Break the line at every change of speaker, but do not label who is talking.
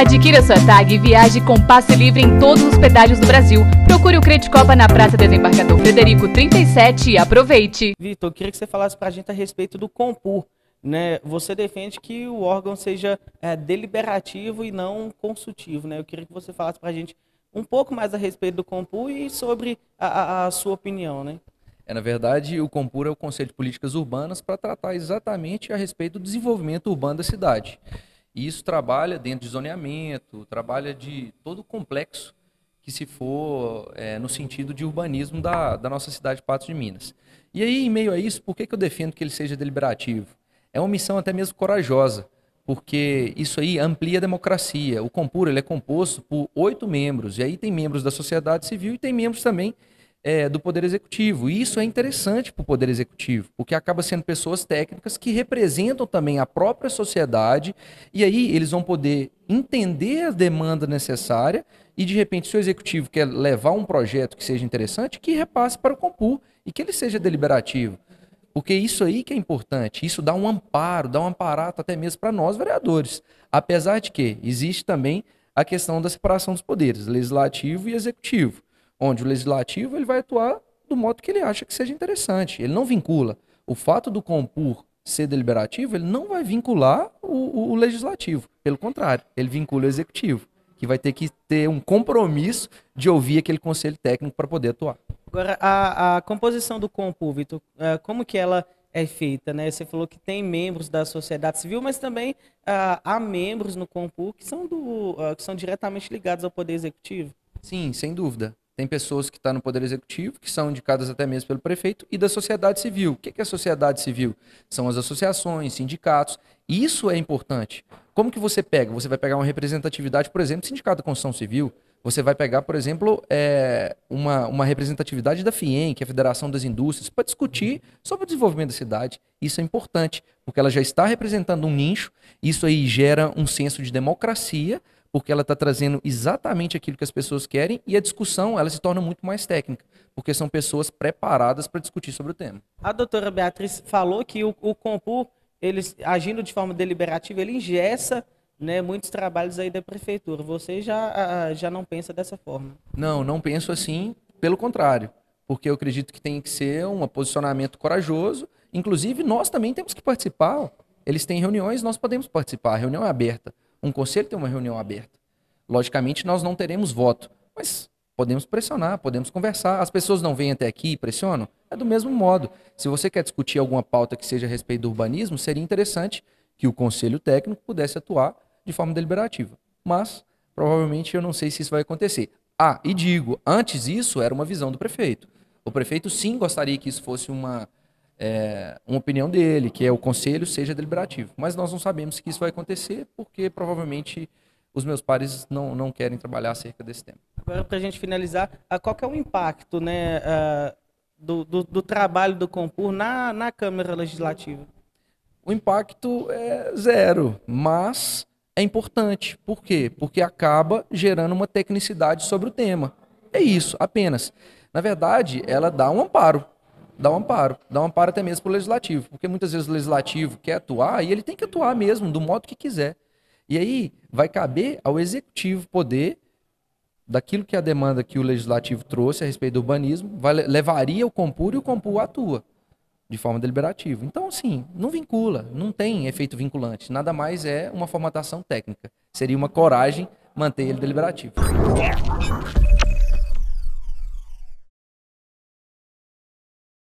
Adquira sua tag e viaje com passe livre em todos os pedágios do Brasil. Procure o Crete Copa na Praça Desembarcador Frederico 37 e aproveite. Vitor, queria que você falasse para a gente a respeito do Compur. Né? Você defende que o órgão seja é, deliberativo e não consultivo. Né? Eu queria que você falasse para a gente um pouco mais a respeito do Compur e sobre
a, a, a sua opinião. Né? É, na verdade, o Compur é o Conselho de Políticas Urbanas para tratar exatamente a respeito do desenvolvimento urbano da cidade. E isso trabalha dentro de zoneamento, trabalha de todo o complexo que se for é, no sentido de urbanismo da, da nossa cidade de Patos de Minas. E aí, em meio a isso, por que, que eu defendo que ele seja deliberativo? É uma missão até mesmo corajosa, porque isso aí amplia a democracia. O Compura ele é composto por oito membros, e aí tem membros da sociedade civil e tem membros também é, do Poder Executivo. E isso é interessante para o Poder Executivo, porque acaba sendo pessoas técnicas que representam também a própria sociedade, e aí eles vão poder entender a demanda necessária, e de repente, se o Executivo quer levar um projeto que seja interessante, que repasse para o Compu e que ele seja deliberativo. Porque isso aí que é importante, isso dá um amparo, dá um amparato até mesmo para nós vereadores. Apesar de que existe também a questão da separação dos poderes, legislativo e executivo onde o legislativo ele vai atuar do modo que ele acha que seja interessante. Ele não vincula. O fato do compor ser deliberativo, ele não vai vincular o, o legislativo. Pelo contrário, ele vincula o executivo, que vai ter que ter um compromisso de ouvir aquele conselho técnico para poder atuar.
Agora, a, a composição do compor, Vitor, eh, como que ela é feita, né? Você falou que tem membros da sociedade civil, mas também ah, há membros no Compu que são,
do, ah, que são diretamente ligados ao poder executivo. Sim, sem dúvida. Tem pessoas que estão tá no Poder Executivo, que são indicadas até mesmo pelo prefeito, e da sociedade civil. O que é a sociedade civil? São as associações, sindicatos. Isso é importante. Como que você pega? Você vai pegar uma representatividade, por exemplo, sindicato da construção civil. Você vai pegar, por exemplo, é, uma, uma representatividade da FIEM, que é a Federação das Indústrias, para discutir sobre o desenvolvimento da cidade. Isso é importante, porque ela já está representando um nicho. Isso aí gera um senso de democracia porque ela está trazendo exatamente aquilo que as pessoas querem e a discussão ela se torna muito mais técnica, porque são pessoas preparadas para discutir sobre o tema.
A doutora Beatriz falou que o, o Compur, ele, agindo de forma deliberativa, ele ingessa né, muitos trabalhos aí da prefeitura. Você já, já não pensa dessa forma?
Não, não penso assim, pelo contrário, porque eu acredito que tem que ser um posicionamento corajoso. Inclusive, nós também temos que participar. Eles têm reuniões, nós podemos participar, a reunião é aberta. Um conselho tem uma reunião aberta. Logicamente, nós não teremos voto, mas podemos pressionar, podemos conversar. As pessoas não vêm até aqui e pressionam? É do mesmo modo. Se você quer discutir alguma pauta que seja a respeito do urbanismo, seria interessante que o conselho técnico pudesse atuar de forma deliberativa. Mas, provavelmente, eu não sei se isso vai acontecer. Ah, e digo, antes isso era uma visão do prefeito. O prefeito sim gostaria que isso fosse uma é, uma opinião dele, que é o conselho seja deliberativo. Mas nós não sabemos que isso vai acontecer, porque provavelmente os meus pares não, não querem trabalhar acerca desse tema. Agora, para a gente finalizar, qual que é o impacto
né, do, do, do, trabalho do Compur na, na Câmara Legislativa?
O impacto é zero, mas é importante. Por quê? Porque acaba gerando uma tecnicidade sobre o tema. É isso, apenas. Na verdade, ela dá um amparo dá um amparo. Dá um amparo até mesmo para o legislativo, porque muitas vezes o legislativo quer atuar e ele tem que atuar mesmo, do modo que quiser. E aí vai caber ao executivo poder, daquilo que é a demanda que o legislativo trouxe a respeito do urbanismo, vai, levaria o compuro e o compuro atua de forma deliberativa. Então, assim, não vincula, não tem efeito vinculante, nada mais é uma formatação técnica. Seria uma coragem manter ele deliberativo.